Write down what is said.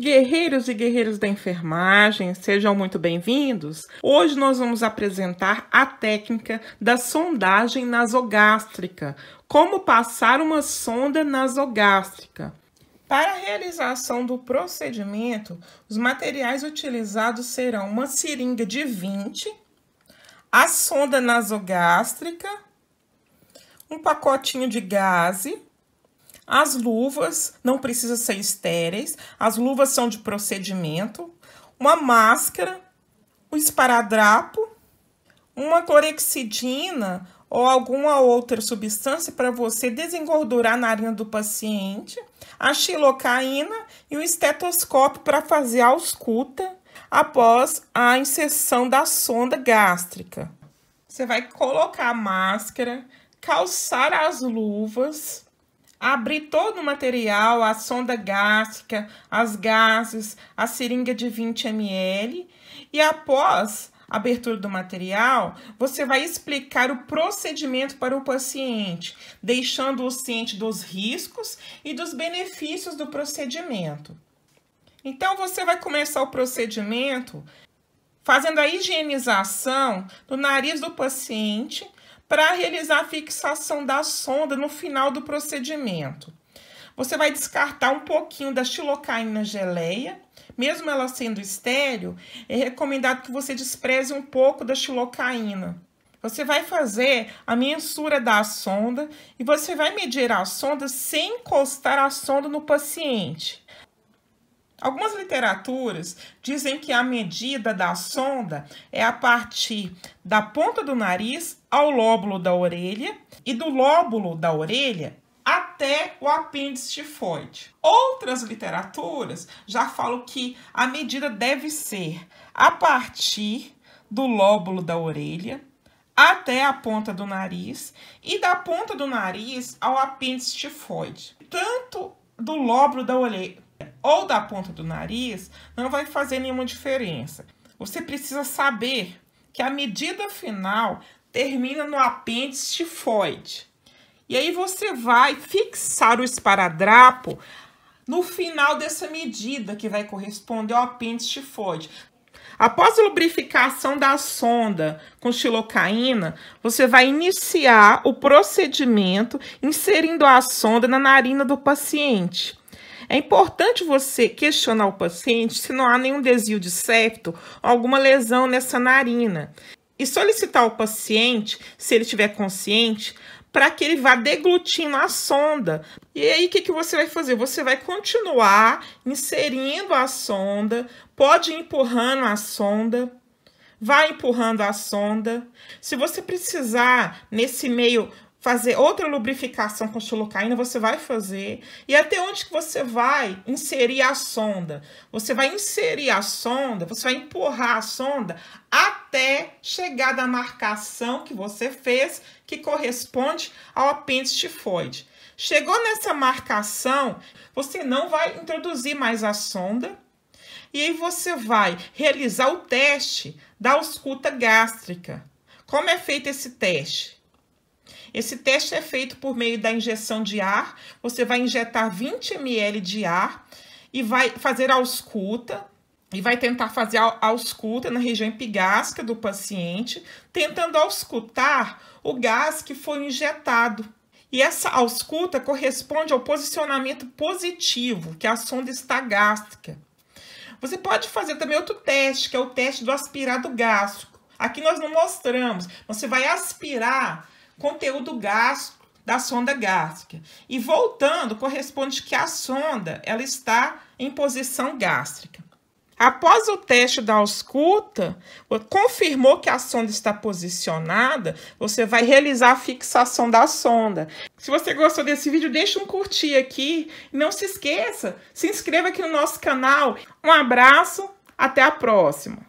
Guerreiros e guerreiros da enfermagem, sejam muito bem-vindos. Hoje nós vamos apresentar a técnica da sondagem nasogástrica. Como passar uma sonda nasogástrica? Para a realização do procedimento, os materiais utilizados serão uma seringa de 20, a sonda nasogástrica, um pacotinho de gaze, as luvas não precisam ser estéreis, as luvas são de procedimento, uma máscara, o um esparadrapo, uma clorexidina ou alguma outra substância para você desengordurar a narina do paciente, a xilocaína e o estetoscópio para fazer a ausculta após a inserção da sonda gástrica. Você vai colocar a máscara, calçar as luvas abrir todo o material, a sonda gástrica, as gases, a seringa de 20 ml e após a abertura do material, você vai explicar o procedimento para o paciente, deixando-o ciente dos riscos e dos benefícios do procedimento. Então você vai começar o procedimento fazendo a higienização do nariz do paciente para realizar a fixação da sonda no final do procedimento. Você vai descartar um pouquinho da xilocaína geleia, mesmo ela sendo estéreo, é recomendado que você despreze um pouco da xilocaína. Você vai fazer a mensura da sonda e você vai medir a sonda sem encostar a sonda no paciente. Algumas literaturas dizem que a medida da sonda é a partir da ponta do nariz ao lóbulo da orelha e do lóbulo da orelha até o apêndice tifoide. Outras literaturas já falam que a medida deve ser a partir do lóbulo da orelha até a ponta do nariz e da ponta do nariz ao apêndice tifoide. Tanto do lóbulo da orelha ou da ponta do nariz, não vai fazer nenhuma diferença. Você precisa saber que a medida final termina no apêndice tifoide. E aí você vai fixar o esparadrapo no final dessa medida, que vai corresponder ao apêndice tifoide. Após a lubrificação da sonda com xilocaína, você vai iniciar o procedimento inserindo a sonda na narina do paciente. É importante você questionar o paciente se não há nenhum desvio de septo ou alguma lesão nessa narina e solicitar o paciente, se ele estiver consciente, para que ele vá deglutindo a sonda. E aí, o que, que você vai fazer? Você vai continuar inserindo a sonda, pode ir empurrando a sonda, vai empurrando a sonda. Se você precisar, nesse meio fazer outra lubrificação com xilocaína, você vai fazer. E até onde que você vai inserir a sonda? Você vai inserir a sonda, você vai empurrar a sonda até chegar da marcação que você fez, que corresponde ao apêndice tifoide. Chegou nessa marcação, você não vai introduzir mais a sonda. E aí você vai realizar o teste da ausculta gástrica. Como é feito esse teste? Esse teste é feito por meio da injeção de ar. Você vai injetar 20 ml de ar e vai fazer ausculta e vai tentar fazer a ausculta na região epigástrica do paciente, tentando auscultar o gás que foi injetado. E essa ausculta corresponde ao posicionamento positivo, que é a sonda está gástrica. Você pode fazer também outro teste, que é o teste do aspirado gástrico. Aqui nós não mostramos. Você vai aspirar conteúdo gástrico da sonda gástrica. E voltando, corresponde que a sonda ela está em posição gástrica. Após o teste da ausculta, confirmou que a sonda está posicionada, você vai realizar a fixação da sonda. Se você gostou desse vídeo, deixa um curtir aqui. Não se esqueça, se inscreva aqui no nosso canal. Um abraço, até a próxima!